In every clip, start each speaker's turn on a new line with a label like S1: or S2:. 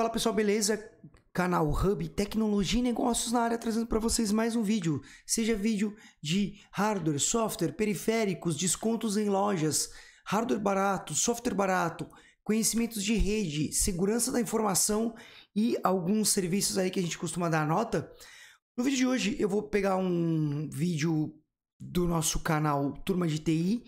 S1: Fala pessoal, beleza? Canal Hub Tecnologia e Negócios na área trazendo para vocês mais um vídeo, seja vídeo de hardware, software, periféricos, descontos em lojas, hardware barato, software barato, conhecimentos de rede, segurança da informação e alguns serviços aí que a gente costuma dar nota. No vídeo de hoje eu vou pegar um vídeo do nosso canal Turma de TI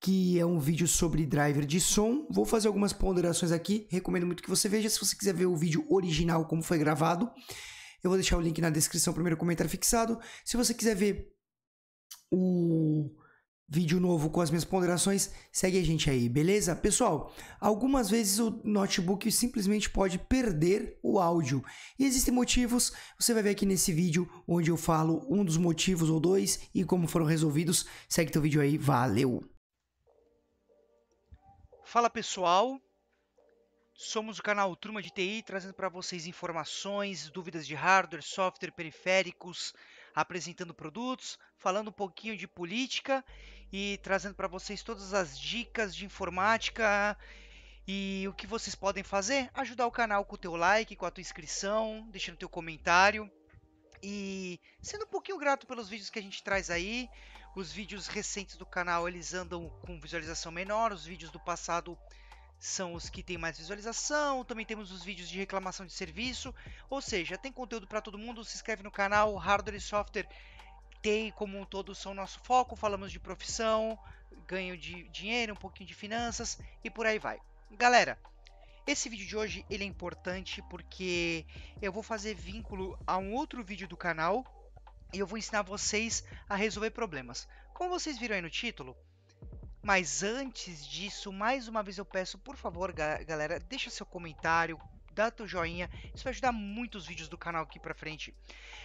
S1: que é um vídeo sobre driver de som. Vou fazer algumas ponderações aqui, recomendo muito que você veja. Se você quiser ver o vídeo original, como foi gravado, eu vou deixar o link na descrição, primeiro comentário fixado. Se você quiser ver o vídeo novo com as minhas ponderações, segue a gente aí, beleza? Pessoal, algumas vezes o notebook simplesmente pode perder o áudio. E existem motivos, você vai ver aqui nesse vídeo onde eu falo um dos motivos ou dois e como foram resolvidos. Segue teu vídeo aí, valeu! Fala pessoal, somos o canal Turma de TI trazendo para vocês informações, dúvidas de hardware, software, periféricos, apresentando produtos, falando um pouquinho de política e trazendo para vocês todas as dicas de informática e o que vocês podem fazer? Ajudar o canal com o teu like, com a tua inscrição, deixando teu comentário e sendo um pouquinho grato pelos vídeos que a gente traz aí. Os vídeos recentes do canal eles andam com visualização menor, os vídeos do passado são os que têm mais visualização. Também temos os vídeos de reclamação de serviço, ou seja, tem conteúdo para todo mundo. Se inscreve no canal, hardware e software tem como um todo são nosso foco. Falamos de profissão, ganho de dinheiro, um pouquinho de finanças e por aí vai. Galera, esse vídeo de hoje ele é importante porque eu vou fazer vínculo a um outro vídeo do canal e eu vou ensinar vocês a resolver problemas. Como vocês viram aí no título, mas antes disso, mais uma vez eu peço, por favor, galera, deixa seu comentário, dá teu joinha, isso vai ajudar muito os vídeos do canal aqui pra frente.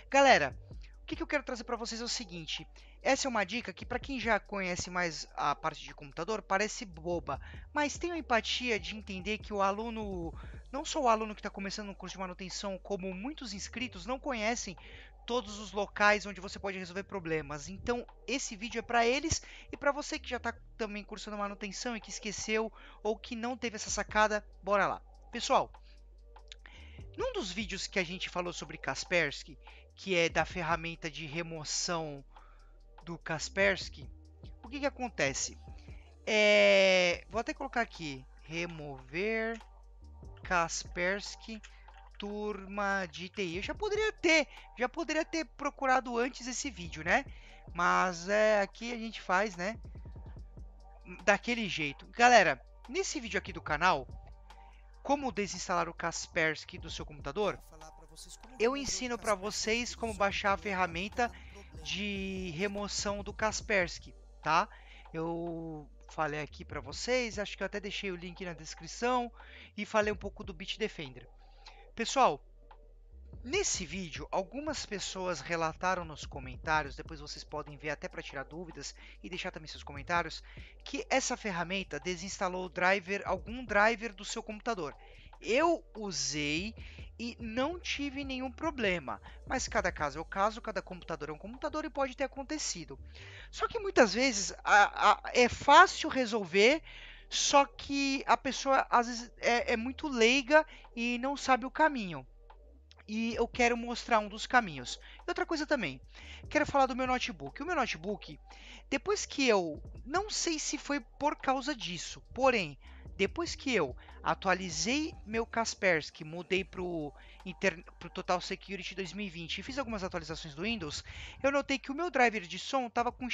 S1: Galera, o que, que eu quero trazer para vocês é o seguinte, essa é uma dica que para quem já conhece mais a parte de computador parece boba, mas tenha empatia de entender que o aluno, não só o aluno que está começando um curso de manutenção, como muitos inscritos não conhecem todos os locais onde você pode resolver problemas. Então, esse vídeo é para eles e para você que já está também cursando manutenção e que esqueceu ou que não teve essa sacada, bora lá. Pessoal, num dos vídeos que a gente falou sobre Kaspersky, que é da ferramenta de remoção do Kaspersky, o que, que acontece? É... Vou até colocar aqui, remover Kaspersky turma de TI. Eu já poderia ter, já poderia ter procurado antes esse vídeo, né? Mas é, aqui a gente faz, né? Daquele jeito. Galera, nesse vídeo aqui do canal, como desinstalar o Kaspersky do seu computador, eu ensino para vocês como baixar a ferramenta de remoção do Kaspersky, tá? Eu falei aqui para vocês, acho que eu até deixei o link na descrição e falei um pouco do Bitdefender. Pessoal, nesse vídeo, algumas pessoas relataram nos comentários, depois vocês podem ver até para tirar dúvidas e deixar também seus comentários, que essa ferramenta desinstalou driver, algum driver do seu computador. Eu usei e não tive nenhum problema, mas cada caso é o caso, cada computador é um computador e pode ter acontecido. Só que muitas vezes a, a, é fácil resolver só que a pessoa às vezes é, é muito leiga e não sabe o caminho. E eu quero mostrar um dos caminhos. E outra coisa também, quero falar do meu notebook. O meu notebook, depois que eu, não sei se foi por causa disso, porém, depois que eu atualizei meu Kaspersky, mudei para o para o Total Security 2020 e fiz algumas atualizações do Windows, eu notei que o meu driver de som estava com um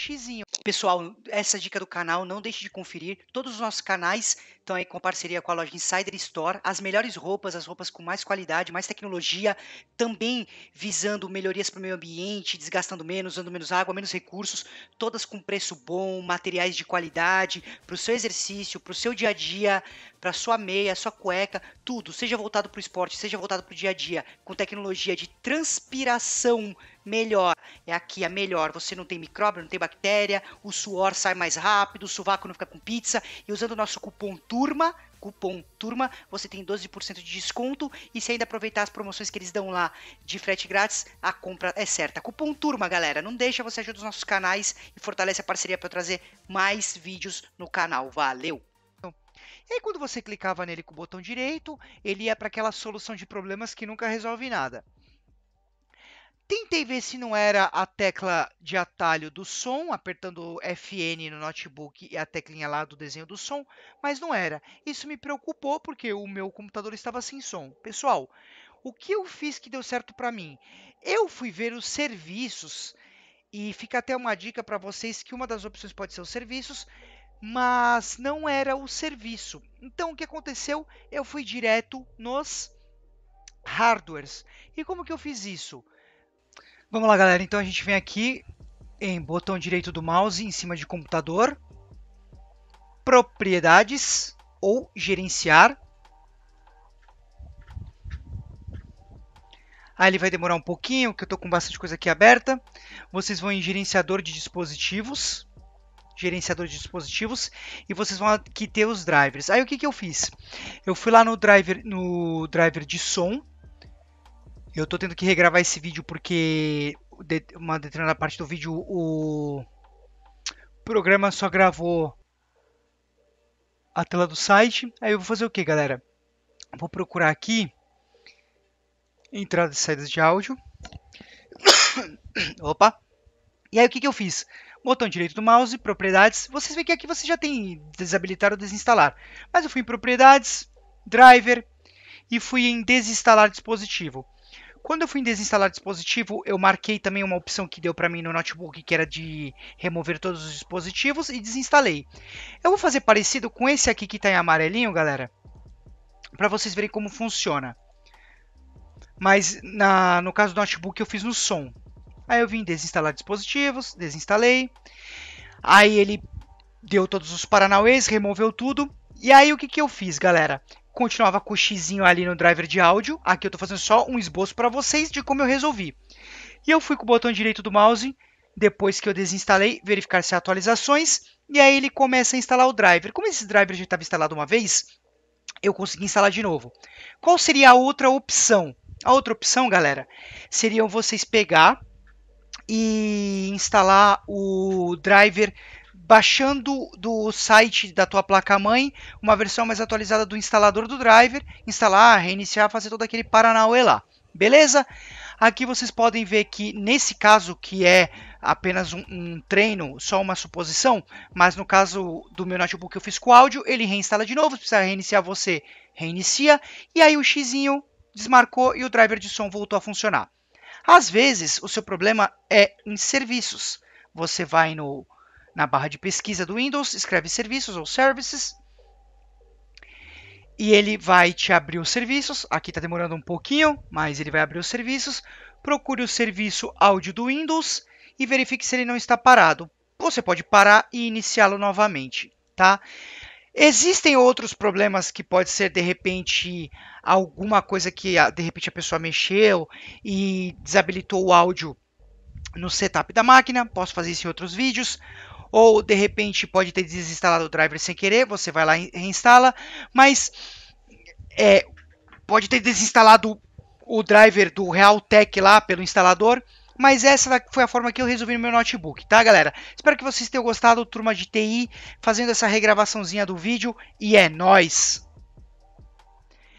S1: Pessoal, essa é dica do canal, não deixe de conferir. Todos os nossos canais estão aí com parceria com a loja Insider Store. As melhores roupas, as roupas com mais qualidade, mais tecnologia, também visando melhorias para o meio ambiente, desgastando menos, usando menos água, menos recursos, todas com preço bom, materiais de qualidade, para o seu exercício, para o seu dia a dia, para sua meia, sua cueca, tudo. Seja voltado para o esporte, seja voltado para o dia a dia dia com tecnologia de transpiração melhor. É aqui a melhor. Você não tem micróbio, não tem bactéria, o suor sai mais rápido, o sovaco não fica com pizza. E usando o nosso cupom TURMA, cupom TURMA, você tem 12% de desconto. E se ainda aproveitar as promoções que eles dão lá de frete grátis, a compra é certa. Cupom TURMA, galera. Não deixa, você ajuda os nossos canais e fortalece a parceria para trazer mais vídeos no canal. Valeu! E aí, quando você clicava nele com o botão direito, ele ia para aquela solução de problemas que nunca resolve nada. Tentei ver se não era a tecla de atalho do som, apertando FN no notebook e a teclinha lá do desenho do som, mas não era. Isso me preocupou porque o meu computador estava sem som. Pessoal, o que eu fiz que deu certo para mim? Eu fui ver os serviços e fica até uma dica para vocês que uma das opções pode ser os serviços mas não era o serviço. Então o que aconteceu? Eu fui direto nos hardwares. E como que eu fiz isso? Vamos lá, galera. Então a gente vem aqui em botão direito do mouse em cima de computador, propriedades ou gerenciar. Aí ele vai demorar um pouquinho, que eu estou com bastante coisa aqui aberta. Vocês vão em gerenciador de dispositivos gerenciador de dispositivos e vocês vão aqui ter os drivers. Aí o que, que eu fiz? Eu fui lá no driver, no driver de som. Eu estou tendo que regravar esse vídeo porque uma determinada parte do vídeo o programa só gravou a tela do site. Aí eu vou fazer o que, galera? Vou procurar aqui entradas e saídas de áudio. Opa! E aí o que, que eu fiz? botão direito do mouse, propriedades, vocês veem que aqui você já tem desabilitar ou desinstalar. Mas eu fui em propriedades, driver e fui em desinstalar dispositivo. Quando eu fui em desinstalar dispositivo, eu marquei também uma opção que deu para mim no notebook, que era de remover todos os dispositivos e desinstalei. Eu vou fazer parecido com esse aqui que está em amarelinho, galera, para vocês verem como funciona. Mas na, no caso do notebook eu fiz no som. Aí eu vim desinstalar dispositivos, desinstalei. Aí ele deu todos os paranauês, removeu tudo. E aí o que, que eu fiz, galera? Continuava com o xizinho ali no driver de áudio. Aqui eu estou fazendo só um esboço para vocês de como eu resolvi. E eu fui com o botão direito do mouse, depois que eu desinstalei, verificar se há atualizações. E aí ele começa a instalar o driver. Como esse driver já estava instalado uma vez, eu consegui instalar de novo. Qual seria a outra opção? A outra opção, galera, seriam vocês pegar e instalar o driver baixando do site da tua placa-mãe uma versão mais atualizada do instalador do driver, instalar, reiniciar, fazer todo aquele paranauê lá, beleza? Aqui vocês podem ver que nesse caso que é apenas um, um, treino, só uma suposição, mas no caso do meu notebook que eu fiz com áudio, ele reinstala de novo, se precisar reiniciar você, reinicia, e aí o xizinho desmarcou e o driver de som voltou a funcionar. Às vezes, o seu problema é em serviços. Você vai no, na barra de pesquisa do Windows, escreve serviços ou services, e ele vai te abrir os serviços. Aqui está demorando um pouquinho, mas ele vai abrir os serviços. Procure o serviço áudio do Windows e verifique se ele não está parado. Você pode parar e iniciá-lo novamente, tá? Existem outros problemas que pode ser de repente alguma coisa que de repente a pessoa mexeu e desabilitou o áudio no setup da máquina. Posso fazer isso em outros vídeos. Ou de repente pode ter desinstalado o driver sem querer. Você vai lá e reinstala, mas é, pode ter desinstalado o driver do Realtek lá pelo instalador mas essa foi a forma que eu resolvi no meu notebook, tá, galera? Espero que vocês tenham gostado, turma de TI, fazendo essa regravaçãozinha do vídeo. E é nóis!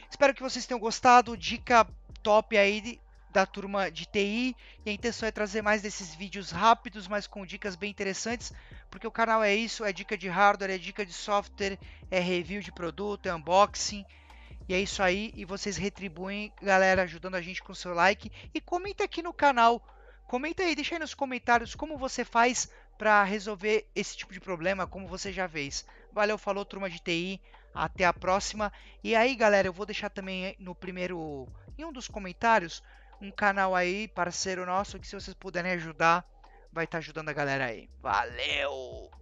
S1: Espero que vocês tenham gostado. Dica top aí da turma de TI. E a intenção é trazer mais desses vídeos rápidos, mas com dicas bem interessantes, porque o canal é isso: é dica de hardware, é dica de software, é review de produto, é unboxing. E é isso aí. E vocês retribuem, galera, ajudando a gente com seu like. E comenta aqui no canal Comenta aí, deixa aí nos comentários como você faz para resolver esse tipo de problema, como você já fez. Valeu, falou, turma de TI. Até a próxima. E aí, galera, eu vou deixar também no primeiro, em um dos comentários, um canal aí, parceiro nosso, que se vocês puderem ajudar, vai estar tá ajudando a galera aí. Valeu!